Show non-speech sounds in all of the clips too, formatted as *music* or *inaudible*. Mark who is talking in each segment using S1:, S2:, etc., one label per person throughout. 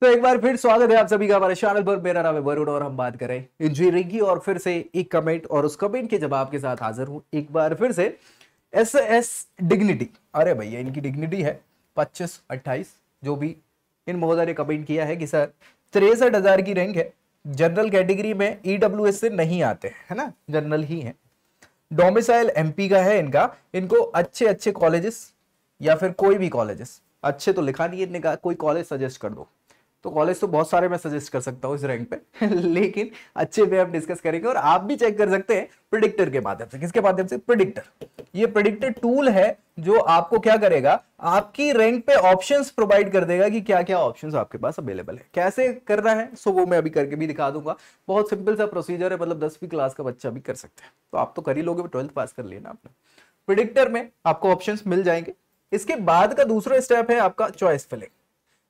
S1: तो एक बार फिर स्वागत है आप सभी का हमारे चैनल पर मेरा नाम है वरुण और हम बात करें इंजीनियरिंग की और फिर से एक कमेंट और उस कमेंट के जवाब के साथ हाजिर हूँ एक बार फिर से एस एस डिग्निटी अरे भैया इनकी डिग्निटी है पच्चीस अट्ठाईस जो भी इन महोदय ने कमेंट किया है कि सर तिरसठ हजार की रैंक है जनरल कैटेगरी में ई e से नहीं आते है ना जनरल ही है डोमिसाइल एम का है इनका इनको अच्छे अच्छे कॉलेजेस या फिर कोई भी कॉलेजेस अच्छे तो लिखा नहीं इनने कहा कोई कॉलेज सजेस्ट कर दो तो कॉलेज तो बहुत सारे मैं सजेस्ट कर सकता हूँ इस रैंक पे *laughs* लेकिन अच्छे वे आप डिस्कस करेंगे और आप भी चेक कर सकते हैं प्रिडिक्टर के माध्यम से किसके माध्यम से प्रिडिक्टर ये प्रिडिक्टर टूल है जो आपको क्या करेगा आपकी रैंक पे ऑप्शंस प्रोवाइड कर देगा कि क्या क्या ऑप्शंस आपके पास अवेलेबल है कैसे कर रहा है सो वो मैं अभी करके भी दिखा दूंगा बहुत सिंपल सा प्रोसीजर है मतलब दसवीं क्लास का बच्चा भी कर सकते हैं तो आप तो कर ही लोगे ट्वेल्थ पास कर लेना आपने प्रिडिक्टर में आपको ऑप्शन मिल जाएंगे इसके बाद का दूसरा स्टेप है आपका चॉइस फिलिंग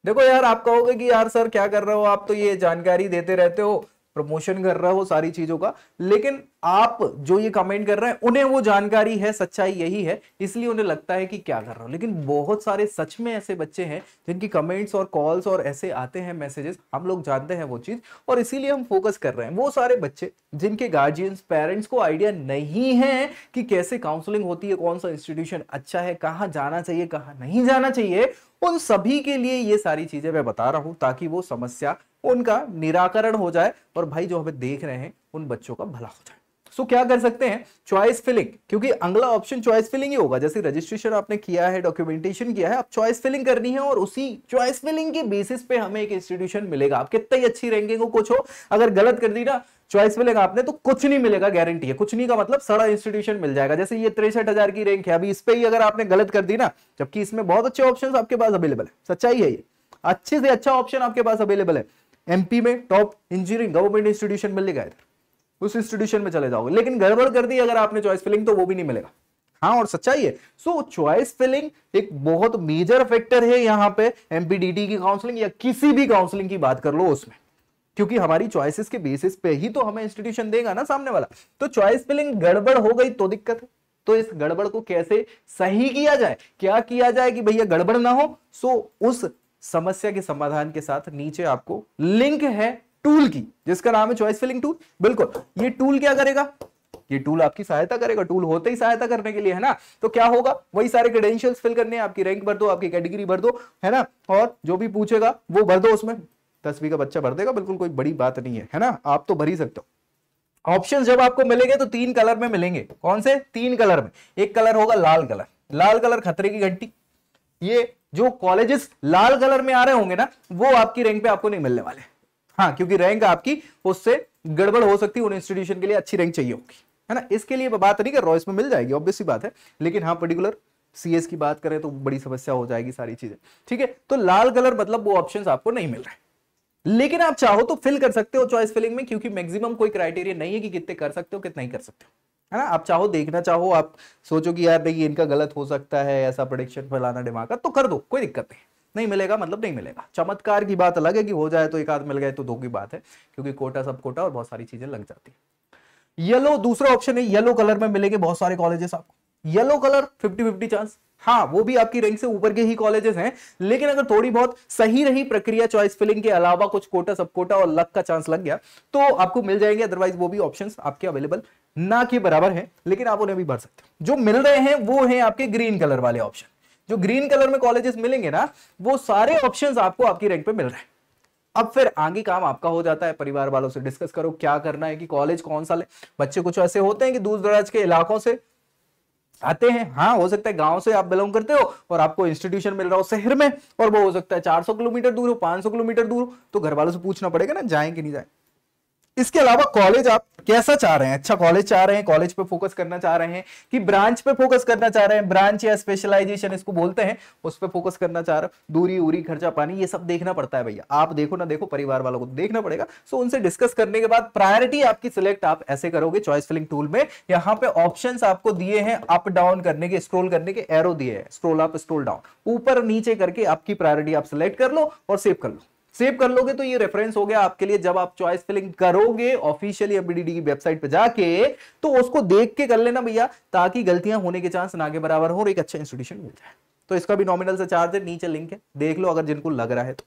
S1: देखो यार आप कहोगे कि यार सर क्या कर रहे हो आप तो ये जानकारी देते रहते हो प्रमोशन कर रहे हो सारी चीजों का लेकिन आप जो ये कमेंट कर रहे हैं उन्हें वो जानकारी है सच्चाई यही है इसलिए उन्हें लगता है कि क्या कर रहा हूँ लेकिन बहुत सारे सच में ऐसे बच्चे हैं जिनकी कमेंट्स और कॉल्स और ऐसे आते हैं मैसेजेस हम लोग जानते हैं वो चीज़ और इसीलिए हम फोकस कर रहे हैं वो सारे बच्चे जिनके गार्जियंस पेरेंट्स को आइडिया नहीं है कि कैसे काउंसलिंग होती है कौन सा इंस्टीट्यूशन अच्छा है कहाँ जाना चाहिए कहाँ नहीं जाना चाहिए उन सभी के लिए ये सारी चीजें मैं बता रहा हूं ताकि वो समस्या उनका निराकरण हो जाए और भाई जो हमें देख रहे हैं उन बच्चों का भला हो जाए सो क्या कर सकते हैं चॉइस फिलिंग क्योंकि अगला ऑप्शन चॉइस फिलिंग ही होगा जैसे रजिस्ट्रेशन आपने किया है डॉक्यूमेंटेशन किया है आप चॉइस फिलिंग करनी है और उसी चॉइस फिलिंग के बेसिस पे हमें एक इंस्टीट्यूशन मिलेगा आप कितनी अच्छी रैंकिंग हो कुछ हो अगर गलत कर दी ना चॉइस मिलेगा आपने तो कुछ नहीं मिलेगा गारंटी है कुछ नहीं का मतलब सड़ा इंस्टीट्यूशन मिल जाएगा जैसे ये तिरसठ हजार की रैंक है अभी इस पे ही अगर आपने गलत कर दी ना जबकि इसमें बहुत अच्छे ऑप्शन आपके पास अवेलेबल है सच्चाई है ये अच्छे से अच्छा ऑप्शन आपके पास अवेलेबल है एमपी में टॉप इंजीनियरिंग गवर्नमेंट इंस्टीट्यूशन मिलेगा उस इंस्टीट्यूशन में चले जाओगे लेकिन गड़बड़ कर दी अगर आपने चॉइस फिलिंग तो वो भी नहीं मिलेगा हाँ और सच्चाई है सो चॉइस फिलिंग एक बहुत मेजर फैक्टर है यहाँ पे एमपीडीटी की काउंसलिंग या किसी भी काउंसलिंग की बात कर लो उसमें क्योंकि हमारी चॉइसेस के बेसिस पे ही तो हमें इंस्टीट्यूशन देगा ना सामने वाला तो चॉइस फिलिंग गड़बड़ हो गई तो दिक्कत है तो इस गड़बड़ को कैसे सही किया जाए क्या किया जाए कि भैया गड़बड़ ना हो सो उस समस्या के समाधान के साथ नीचे आपको लिंक है टूल की जिसका नाम है चॉइस फिलिंग टूल बिल्कुल ये टूल क्या करेगा ये टूल आपकी सहायता करेगा टूल होते ही सहायता करने के लिए है ना तो क्या होगा वही सारे क्रेडेंशियल्स फिल करने हैं आपकी रैंक भर दो आपकी कैटेगरी भर दो है ना और जो भी पूछेगा वो भर दो उसमें दसवीं का बच्चा भर देगा बिल्कुल कोई बड़ी बात नहीं है है ना आप तो भर ही सकते हो ऑप्शन जब आपको मिलेंगे तो तीन कलर में मिलेंगे कौन से तीन कलर में एक कलर होगा लाल कलर लाल कलर खतरे की घंटी ये जो कॉलेजेस लाल कलर में आ रहे होंगे ना वो आपकी रैंक पे आपको नहीं मिलने वाले हाँ क्योंकि रैंक आपकी उससे गड़बड़ हो सकती है उन इंस्टीट्यूशन के लिए अच्छी रैंक चाहिए होगी है ना इसके लिए बात नहीं कर रहा इसमें मिल जाएगी ऑब्वियस बात है लेकिन हाँ पर्टिकुलर सीएस की बात करें तो बड़ी समस्या हो जाएगी सारी चीजें ठीक है तो लाल कलर मतलब वो ऑप्शन आपको नहीं मिल रहे लेकिन आप चाहो तो फिल कर सकते हो चॉइस फिलिंग में क्योंकि मैक्सिमम कोई क्राइटेरिया नहीं है कि कितने कर सकते हो कितने ही कर सकते हो है ना आप चाहो देखना चाहो आप सोचो कि यार नहीं इनका गलत हो सकता है ऐसा प्रोडिक्शन फैलाना दिमाग का तो कर दो कोई दिक्कत नहीं नहीं मिलेगा मतलब नहीं मिलेगा चमत्कार की बात अलग है कि हो जाए तो एक आध मिल गए तो दो की बात है क्योंकि कोटा सब कोटा और बहुत सारी चीजें लग जाती है येलो दूसरा ऑप्शन है येलो कलर में मिलेंगे बहुत सारे कॉलेजेस आपको yellow colour fifty fifty chance हाँ वो भी आपकी रैंक से ऊपर के ही कॉलेजेस हैं लेकिन अगर थोड़ी बहुत सही रही प्रक्रिया चॉइस फिलिंग के अलावा कुछ कोटा सब कोटा और लक का चांस लग गया तो आपको मिल जाएंगे अदरवाइज वो भी ऑप्शन आपके अवेलेबल ना के बराबर है लेकिन आप उन्हें भी भर सकते हो जो मिल रहे हैं वो है आपके ग्रीन कलर वाले ऑप्शन जो ग्रीन कलर में कॉलेजेस मिलेंगे ना वो सारे ऑप्शन आपको आपकी रैंक पे मिल रहे हैं अब फिर आगे काम आपका हो जाता है परिवार वालों से डिस्कस करो क्या करना है कि कॉलेज कौन सा ले बच्चे कुछ ऐसे होते हैं कि दूर दराज के इलाकों से आते हैं हाँ हो सकता है गांव से आप बिलोंग करते हो और आपको इंस्टीट्यूशन मिल रहा हो शहर में और वो हो सकता है 400 किलोमीटर दूर हो 500 किलोमीटर दूर हो तो घर वालों से पूछना पड़ेगा ना जाए कि नहीं जाए इसके अलावा कॉलेज आप कैसा चाह रहे हैं अच्छा कॉलेज चाह रहे हैं कॉलेज पे फोकस करना चाह रहे हैं कि ब्रांच पे फोकस करना चाह रहे हैं ब्रांच या स्पेशलाइजेशन इसको बोलते हैं उस पर फोकस करना चाह रहे हैं दूरी उरी खर्चा पानी ये सब देखना पड़ता है भैया आप देखो ना देखो परिवार वालों को तो देखना पड़ेगा सो उनसे डिस्कस करने के बाद प्रायोरिटी आपकी सिलेक्ट आप ऐसे करोगे चॉइस फिलिंग टूल में यहाँ पे ऑप्शन आपको दिए हैं अप डाउन करने के स्क्रोल करने के एरो दिए हैं स्क्रोल अप स्क्रोल डाउन ऊपर नीचे करके आपकी प्रायोरिटी आप सिलेक्ट कर लो और सेव कर लो सेव कर लोगे तो ये रेफरेंस हो गया आपके लिए जब आप चॉइस फिलिंग करोगे ऑफिशियली एबीडीडी की वेबसाइट पे जाके तो उसको देख के कर लेना भैया ताकि गलतियां होने के चांस ना के बराबर हो और एक अच्छा इंस्टीट्यूशन मिल जाए तो इसका भी नॉमिनल से चार्ज है नीचे लिंक है देख लो अगर जिनको लग रहा है तो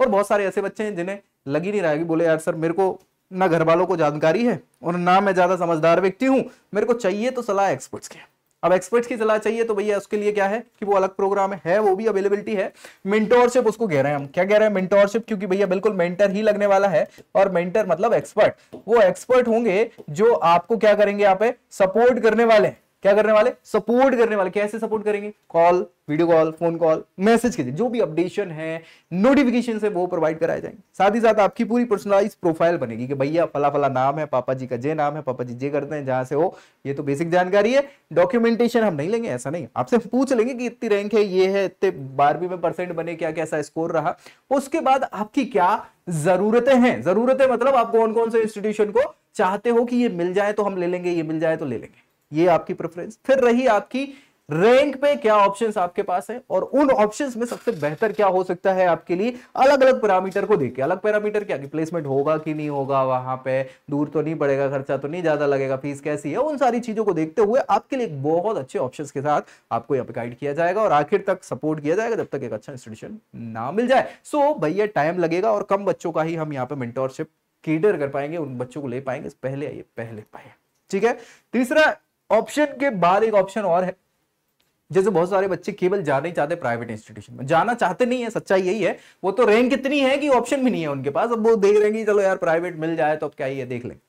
S1: और बहुत सारे ऐसे बच्चे हैं जिन्हें लग ही नहीं रहा है बोले यार सर मेरे को ना घर वालों को जानकारी है और ना मैं ज्यादा समझदार व्यक्ति हूँ मेरे को चाहिए तो सलाह एक्सपर्ट्स की अब एक्सपर्ट्स की सलाह चाहिए तो भैया उसके लिए क्या है कि वो अलग प्रोग्राम है वो भी अवेलेबिलिटी है मेंटोरशिप उसको कह रहे हैं हम क्या कह रहे हैं मेंटोरशिप क्योंकि भैया बिल्कुल मेंटर ही लगने वाला है और मेंटर मतलब एक्सपर्ट वो एक्सपर्ट होंगे जो आपको क्या करेंगे यहाँ पे सपोर्ट करने वाले हैं क्या करने वाले सपोर्ट करने वाले कैसे सपोर्ट करेंगे call video call phone call message के लिए जो भी अपडेशन है नोटिफिकेशन है वो प्रोवाइड कराए जाएंगे साथ ही साथ आपकी पूरी पर्सनलाइज प्रोफाइल बनेगी कि भैया फला फला नाम है पापा जी का जे नाम है पापा जी जे करते हैं जहां से हो ये तो बेसिक जानकारी है डॉक्यूमेंटेशन हम नहीं लेंगे ऐसा नहीं आपसे पूछ लेंगे कि इतनी रैंक है ये है इतने बारहवीं में परसेंट बने क्या कैसा स्कोर रहा उसके बाद आपकी क्या जरूरतें हैं जरूरतें मतलब आप कौन कौन से इंस्टीट्यूशन को चाहते हो कि ये मिल जाए तो हम ले लेंगे ये मिल जाए तो ले लेंगे ये आपकी प्रेफरेंस फिर रही आपकी रैंक पे क्या ऑप्शंस आपके पास है और उन ऑप्शंस में सबसे बेहतर क्या हो सकता है आपके लिए अलग अलग पैरामीटर को देख के अलग पैरामीटर क्या कि प्लेसमेंट होगा कि नहीं होगा वहां पे दूर तो नहीं पड़ेगा खर्चा तो नहीं ज्यादा लगेगा फीस कैसी है उन सारी चीजों को देखते हुए आपके लिए बहुत अच्छे ऑप्शन के साथ आपको यहाँ पे गाइड किया जाएगा और आखिर तक सपोर्ट किया जाएगा जब तक एक अच्छा इंस्टीट्यूशन ना मिल जाए सो भैया टाइम लगेगा और कम बच्चों का ही हम यहाँ पे मेंटोरशिप कीडर कर पाएंगे उन बच्चों को ले पाएंगे पहले आइए पहले पाए ठीक है तीसरा ऑप्शन के बाद एक ऑप्शन और है जैसे बहुत सारे बच्चे केवल जाना ही चाहते प्राइवेट इंस्टीट्यूशन में जाना चाहते नहीं है सच्चाई यही है वो तो रैंक इतनी है कि ऑप्शन भी नहीं है उनके पास अब वो देख रहे हैं चलो यार प्राइवेट मिल जाए तो अब क्या ही है देख लेंगे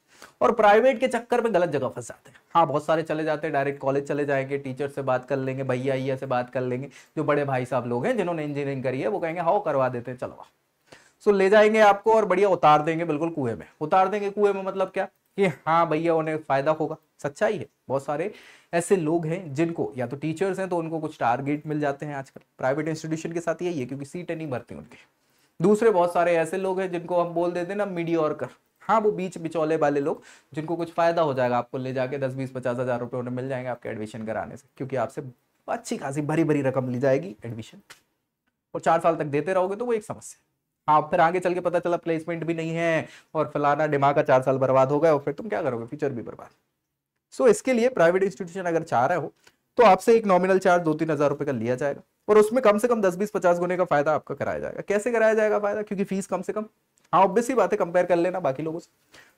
S1: और प्राइवेट के चक्कर में गलत जगह फंस जाते हैं हाँ बहुत सारे चले जाते हैं डायरेक्ट कॉलेज चले जाएंगे टीचर से बात कर लेंगे भैया भैया से बात कर लेंगे जो बड़े भाई साहब लोग हैं जिन्होंने इंजीनियरिंग करी है वो कहेंगे हाओ करवा देते हैं चलो सो ले जाएंगे आपको और बढ़िया उतार देंगे बिल्कुल कुएं में उतार देंगे कुएं में मतलब क्या कि हाँ भैया उन्हें फ़ायदा होगा सच्चाई है बहुत सारे ऐसे लोग हैं जिनको या तो टीचर्स हैं तो उनको कुछ टारगेट मिल जाते हैं आजकल प्राइवेट इंस्टीट्यूशन के साथ यही है क्योंकि सीटें नहीं भरती उनकी दूसरे बहुत सारे ऐसे लोग हैं जिनको हम बोल देते हैं ना मीडिया कर हाँ वो बीच बिचौले वाले लोग जिनको कुछ फायदा हो जाएगा आपको ले जाके दस बीस पचास हज़ार रुपये उन्हें मिल जाएंगे आपके एडमिशन कराने से क्योंकि आपसे अच्छी खासी भरी भरी रकम ली जाएगी एडमिशन और चार साल तक देते रहोगे तो वो एक समस्या हाँ फिर आगे चल के पता चला प्लेसमेंट भी नहीं है और फलाना दिमाग का चार साल बर्बाद हो गए और फिर तुम क्या करोगे फ्यूचर भी बर्बाद सो so, इसके लिए प्राइवेट इंस्टीट्यूशन अगर चाह रहे हो तो आपसे एक नॉमिनल चार्ज दो तीन हजार रुपए का लिया जाएगा और उसमें कम से कम दस बीस पचास गुने का फायदा आपका कराया जाएगा कैसे कराया जाएगा फायदा क्योंकि फीस कम से कम हाँ ऑब्वियस ही बात है कंपेयर कर लेना बाकी लोगों से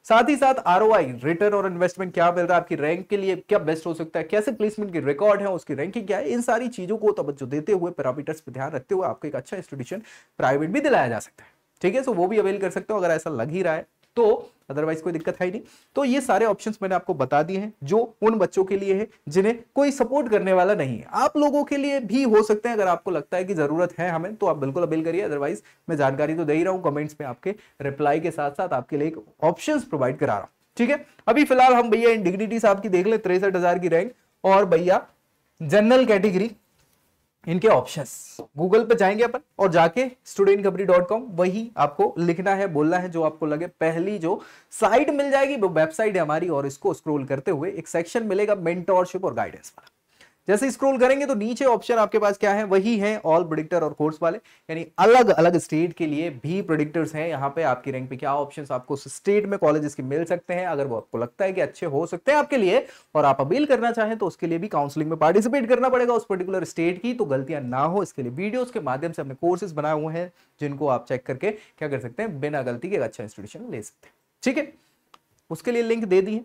S1: साथ ही साथ आर रिटर्न और इन्वेस्टमेंट क्या मिल रहा है आपकी रैंक के लिए क्या बेस्ट हो सकता है कैसे प्लेसमेंट की रिकॉर्ड है उसकी रैंकिंग क्या है इन सारी चीजों को तवज्जो देते हुए पैरामीटर्स पर ध्यान रखते हुए आपको एक अच्छा इंस्टीट्यूशन प्राइवेट भी दिलाया जा सकता है ठीक है सो वो भी अवेल कर सकते हो अगर ऐसा लग ही रहा है तो अदरवाइज कोई दिक्कत है ही नहीं तो ये सारे ऑप्शन मैंने आपको बता दिए हैं जो उन बच्चों के लिए है जिन्हें कोई सपोर्ट करने वाला नहीं है आप लोगों के लिए भी हो सकते हैं अगर आपको लगता है कि जरूरत है हमें तो आप बिल्कुल अपील करिए अदरवाइज मैं जानकारी तो दे ही रहा हूँ कमेंट्स में आपके रिप्लाई के साथ साथ आपके लिए एक ऑप्शन प्रोवाइड करा रहा हूँ ठीक है अभी फिलहाल हम भैया इन डिग्निटी साहब की देख ले तिरसठ की रैंक और भैया जनरल कैटेगरी इनके ऑप्शंस गूगल पर जाएंगे अपन और जाके स्टूडेंट कबरी डॉट कॉम वही आपको लिखना है बोलना है जो आपको लगे पहली जो साइट मिल जाएगी वो वेबसाइट है हमारी और इसको स्क्रोल करते हुए एक सेक्शन मिलेगा मेंटोरशिप और गाइडेंस वाला जैसे स्क्रोल करेंगे तो नीचे ऑप्शन आपके पास क्या है वही है ऑल प्रोडिक्टर और कोर्स वाले यानी अलग अलग स्टेट के लिए भी प्रोडिक्टर्स हैं यहाँ पे आपकी रैंक पे क्या ऑप्शन आपको स्टेट में कॉलेजेस के मिल सकते हैं अगर वो आपको लगता है कि अच्छे हो सकते हैं आपके लिए और आप अपील करना चाहें तो उसके लिए भी काउंसलिंग में पार्टिसिपेट करना पड़ेगा उस पर्टिकुलर स्टेट की तो गलतियां ना हो इसके लिए वीडियोज के माध्यम से हमने कोर्सेज बनाए हुए हैं जिनको आप चेक करके क्या कर सकते हैं बिना गलती के अच्छा इंस्टीट्यूशन ले सकते हैं ठीक है उसके लिए लिंक दे दी है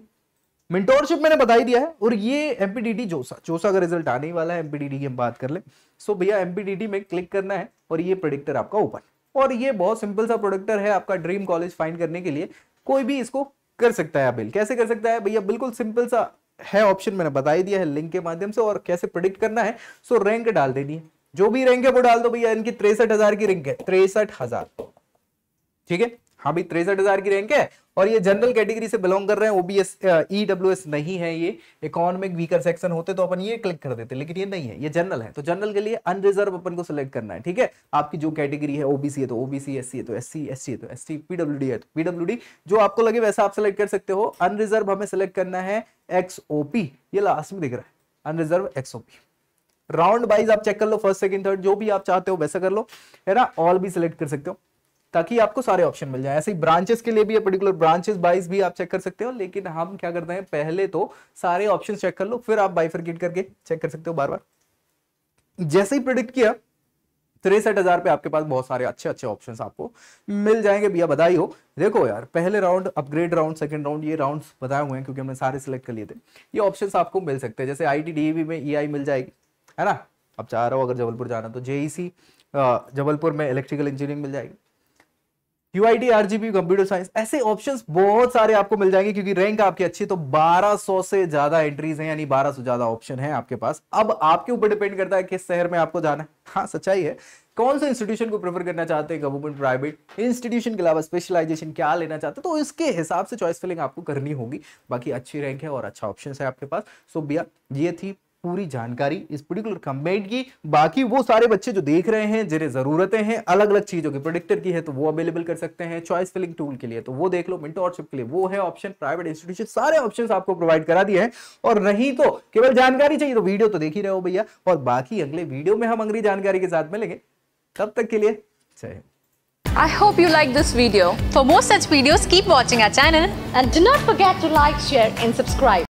S1: मेंटोरशिप मैंने बता ही दिया है और ये एमपीडीटी जोसा जोसा का रिजल्ट आने ही वाला है एमपीडीटी की हम बात कर ले सो भैया एमपीडीटी में क्लिक करना है और ये प्रोडिक्टर आपका ओपन और ये बहुत सिंपल सा प्रोडक्टर है आपका ड्रीम कॉलेज फाइंड करने के लिए कोई भी इसको कर सकता है अपेल कैसे कर सकता है भैया बिल्कुल सिंपल सा है ऑप्शन मैंने बता ही दिया है लिंक के माध्यम से और कैसे प्रोडिक्ट करना है सो रैंक डाल देनी है जो भी रैंक है वो डाल दो भैया इनकी तिरसठ की रैंक है तिरसठ ठीक है हाँ भाई तिरसठ की रैंक है और ये जनरल कैटेगरी से बिलोंग कर रहे हैं ओबीएस ईडब्ल्यूएस e नहीं है ये इकोनॉमिक वीकर सेक्शन होते तो अपन ये क्लिक कर देते लेकिन ये नहीं है ये जनरल है तो जनरल के लिए अनरिजर्व अपन को सिलेक्ट करना है ठीक है आपकी जो कैटेगरी है ओबीसी है तो ओबीसी एस है तो एस सी एस है तो एस सी है तो पीडब्ल्यू जो आपको लगे वैसा आप सिलेक्ट कर सकते हो अनरिजर्व हमें सिलेक्ट करना है एक्सओपी ये लास्ट में दिख रहा है अनरिजर्व एक्सओपी राउंड वाइज आप चेक कर लो फर्स्ट सेकंड थर्ड जो भी आप चाहते हो वैसा कर लो है ना ऑल भी सिलेक्ट कर सकते हो ताकि आपको सारे ऑप्शन मिल जाए ऐसे ही ब्रांचेस के लिए भी पर्टिकुलर ब्रांचेस बाइज भी आप चेक कर सकते हो लेकिन हम क्या करते हैं पहले तो सारे ऑप्शन चेक कर लो फिर आप बाइफरकेट करके चेक कर सकते हो बार बार जैसे ही प्रिडिक्ट किया तिरसठ हजार पे आपके पास बहुत सारे अच्छे अच्छे ऑप्शंस आपको मिल जाएंगे भैया बधाई हो देखो यार पहले round upgrade round second round ये राउंड्स बताए हुए हैं क्योंकि हमने सारे सिलेक्ट कर लिए थे ये ऑप्शंस आपको मिल सकते हैं जैसे आई e में ई e मिल जाएगी है ना आप चाह रहे हो अगर जबलपुर जाना तो जेईसी e जबलपुर में इलेक्ट्रिकल इंजीनियरिंग मिल जाएगी U I D R computer science ऐसे ऑप्शन बहुत सारे आपको मिल जाएंगे क्योंकि रैंक आपकी अच्छी तो 1200 से ज्यादा एंट्रीज हैं यानी 1200 से ज्यादा ऑप्शन है आपके पास अब आपके ऊपर डिपेंड करता है किस शहर में आपको जाना है हाँ सच्चाई है कौन सा इंस्टीट्यूशन को प्रेफर करना चाहते हैं गवर्नमेंट प्राइवेट इंस्टीट्यूशन के अलावा स्पेशलाइजेशन क्या लेना चाहते हैं तो इसके हिसाब से चॉइस फिलिंग आपको करनी होगी बाकी अच्छी रैंक है और अच्छा ऑप्शन है आपके पास सो भैया ये थी पूरी जानकारी इस पर्टिकुलर कंबाइंड की बाकी वो सारे बच्चे जो देख रहे हैं जिन्हें जरूरतें हैं अलग अलग चीजों की प्रोडिक्टर की है तो वो अवेलेबल कर सकते हैं चॉइस फिलिंग टूल के लिए तो वो देख लो मिनटोरशिप के लिए वो है ऑप्शन प्राइवेट इंस्टीट्यूशन सारे ऑप्शन आपको प्रोवाइड करा दिए हैं और नहीं तो केवल जानकारी चाहिए तो वीडियो तो देख ही रहे हो भैया और बाकी अगले वीडियो में हम अगली जानकारी के साथ मिलेंगे तब तक के लिए जय I hope you like this video. For more such videos, keep watching our channel and do not forget to like, share and subscribe.